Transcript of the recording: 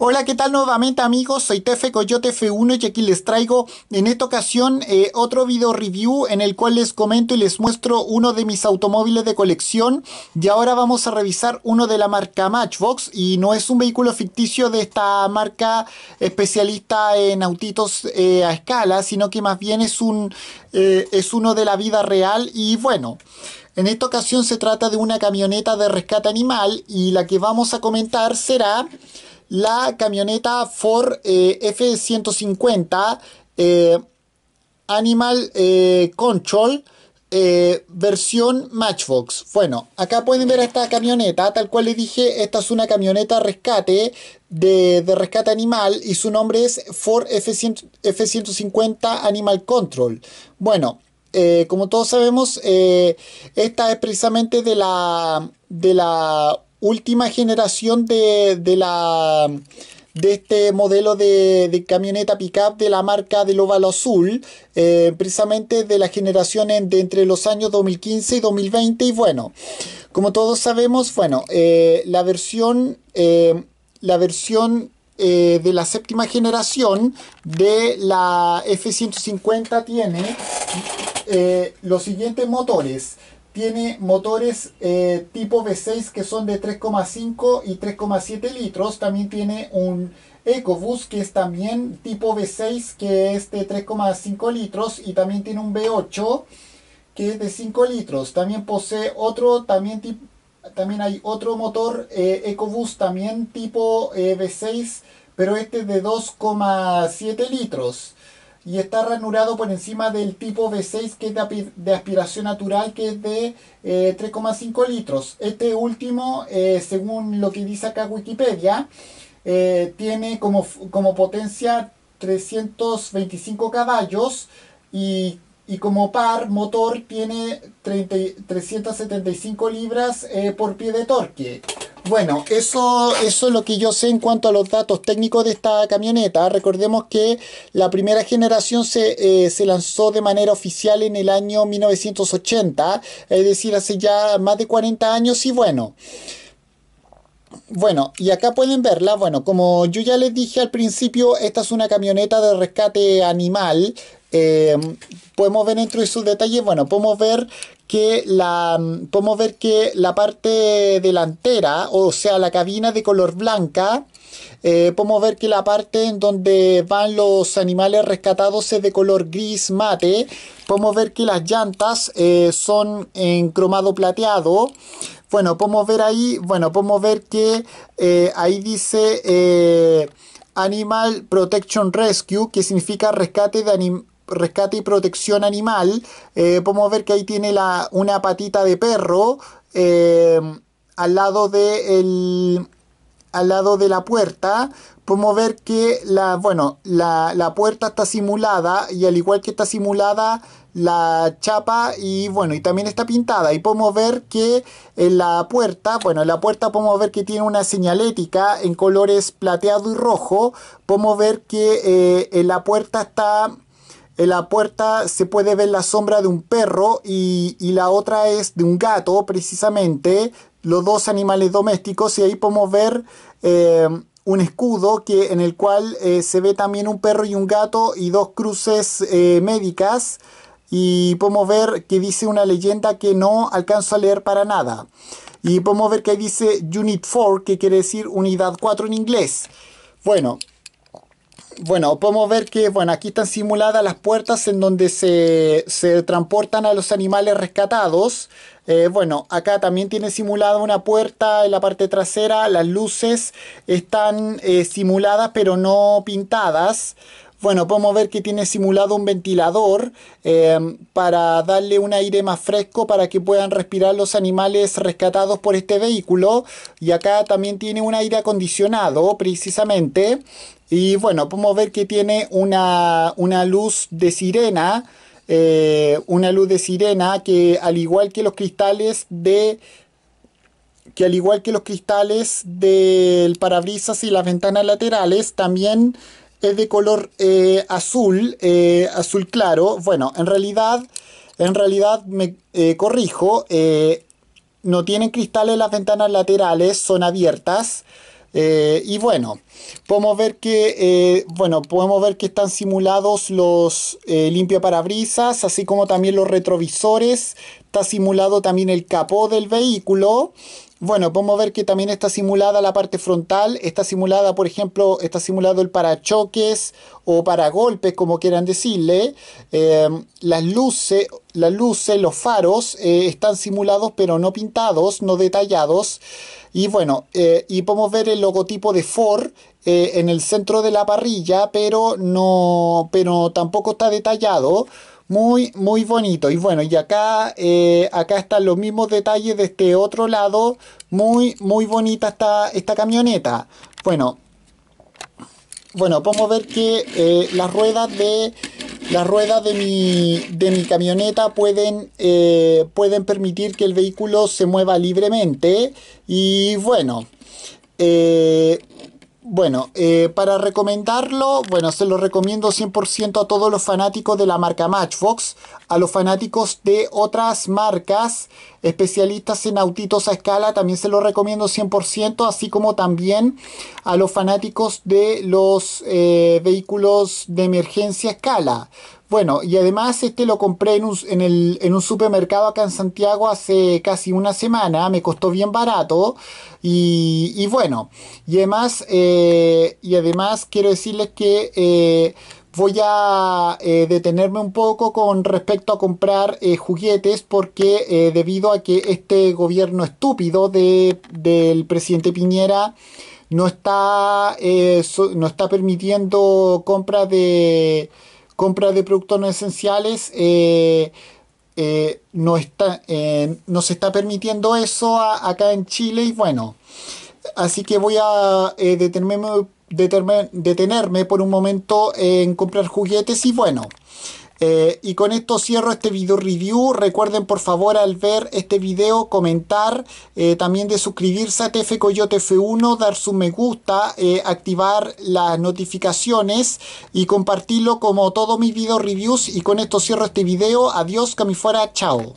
Hola, ¿qué tal nuevamente amigos? Soy Tefe Coyote F1 y aquí les traigo en esta ocasión eh, otro video review en el cual les comento y les muestro uno de mis automóviles de colección y ahora vamos a revisar uno de la marca Matchbox y no es un vehículo ficticio de esta marca especialista en autitos eh, a escala, sino que más bien es, un, eh, es uno de la vida real y bueno... En esta ocasión se trata de una camioneta de rescate animal y la que vamos a comentar será la camioneta Ford eh, F-150 eh, Animal eh, Control versión Matchbox. Bueno, acá pueden ver esta camioneta, tal cual les dije, esta es una camioneta rescate de, rescate animal y su nombre es Ford F-150 Animal Control. Bueno, como todos sabemos, esta es precisamente de la, de la última generación de, la de este modelo de, camioneta pickup de la marca del óvalo azul, eh, precisamente de la generación de entre los años 2015 y 2020. Y bueno, como todos sabemos, bueno, eh, la versión, eh, la versión de la séptima generación de la F-150 tiene los siguientes motores tiene motores eh, tipo V6 que son de 3,5 y 3,7 litros. También tiene un EcoBoost que es también tipo V6 que es de 3,5 litros y también tiene un V8 que es de 5 litros. También posee otro, también, también hay otro motor eh, también tipo b eh, V6 pero este es de 2,7 litros y está ranurado por encima del tipo V6 que es de, aspiración natural que es de 3,5 eh, litros. Este último, eh, según lo que dice acá Wikipedia, eh, tiene como, potencia 325 caballos y, como par motor tiene 375 libras por pie de torque. Bueno, eso, eso es lo que yo sé en cuanto a los datos técnicos de esta camioneta. Recordemos que la primera generación se, eh, lanzó de manera oficial en el año 1980, es decir, hace ya más de 40 años y bueno. Bueno, y acá pueden verla. Bueno, como yo ya les dije al principio, esta es una camioneta de rescate animal. Eh, podemos ver dentro de sus detalles, bueno, podemos ver que la podemos mm, ver que la parte delantera, o sea, la cabina de color blanca, eh, podemos ver que la parte en donde van los animales rescatados es de color gris mate. Podemos ver que las llantas eh, son en cromado plateado. Bueno, podemos ver ahí, bueno, podemos ver que eh, ahí dice Animal Protection Rescue, que significa rescate de animales rescate y protección animal, eh, podemos ver que ahí tiene la, una patita de perro eh, al, lado de el, al lado de la puerta. Podemos ver que la, bueno, la, puerta está simulada y al igual que está simulada la chapa y bueno, y también está pintada. Y podemos ver que en la puerta, bueno, en la puerta podemos ver que tiene una señalética en colores plateado y rojo. Podemos ver que eh, en la puerta está en la puerta se puede ver la sombra de un perro y, la otra es de un gato, precisamente, los dos animales domésticos, y ahí podemos ver eh, un escudo que, en el cual eh, se ve también un perro y un gato y dos cruces eh, médicas. Y podemos ver que dice una leyenda que no alcanzo a leer para nada. Y podemos ver que ahí dice Unit 4, que quiere decir unidad 4 en inglés. Bueno, bueno, podemos ver que, bueno, aquí están simuladas las puertas en donde se, se transportan a los animales rescatados. Eh, bueno, acá también tiene simulada una puerta en la parte trasera, las luces están eh, simuladas pero no pintadas. Bueno, podemos ver que tiene simulado un ventilador eh, para darle un aire más fresco para que puedan respirar los animales rescatados por este vehículo. Y acá también tiene un aire acondicionado, precisamente. Y bueno, podemos ver que tiene una, luz de sirena. Eh, una luz de sirena que al igual que los cristales de que al igual que los cristales del parabrisas y las ventanas laterales también es de color eh, azul, eh, azul claro. Bueno, en realidad, en realidad me eh, corrijo, no tienen cristales las ventanas laterales, son abiertas. y bueno, podemos ver que, bueno, podemos ver que están simulados los limpiaparabrisas, así como también los retrovisores. Está simulado también el capó del vehículo. Bueno, podemos ver que también está simulada la parte frontal, está simulada, por ejemplo, está simulado el parachoques o para golpes como quieran decirle. Em, las, luces, los faros eh, están simulados pero no pintados, no detallados. Y bueno, eh, y podemos ver el logotipo de Ford eh, en el centro de la parrilla, pero, no, pero tampoco está detallado. Muy, muy bonito. Y bueno, y acá, eh, acá están los mismos detalles de este otro lado. Muy, muy bonita está esta camioneta. Bueno, bueno, podemos ver que eh, las ruedas de las ruedas de mi, camioneta pueden, eh, pueden permitir que el vehículo se mueva libremente. Y bueno, bueno, eh, para recomendarlo, bueno, se lo recomiendo 100% a todos los fanáticos de la marca Matchbox, a los fanáticos de otras marcas, especialistas en autitos a escala, también se lo recomiendo 100%, así como también a los fanáticos de los eh, vehículos de emergencia a escala. Bueno, y además este lo compré en un, supermercado acá en Santiago hace casi una semana, me costó bien barato y, bueno, y además, eh, y además quiero decirles que eh, voy a eh, detenerme un poco con respecto a comprar juguetes porque debido a que este gobierno estúpido del presidente Piñera no está, no está permitiendo compra de compra de productos no esenciales, eh, eh, no, está, eh, se está permitiendo eso acá en Chile y bueno, así que voy a detenerme, detenerme, por un momento en comprar juguetes y bueno. Eh, y con esto cierro este video review. Recuerden por favor al ver este video comentar, eh, también de suscribirse a TF Coyote F1, dar su me gusta, eh, activar las notificaciones y compartirlo como todos mis video reviews. Y con esto cierro este video. Adiós, camifuera, chao.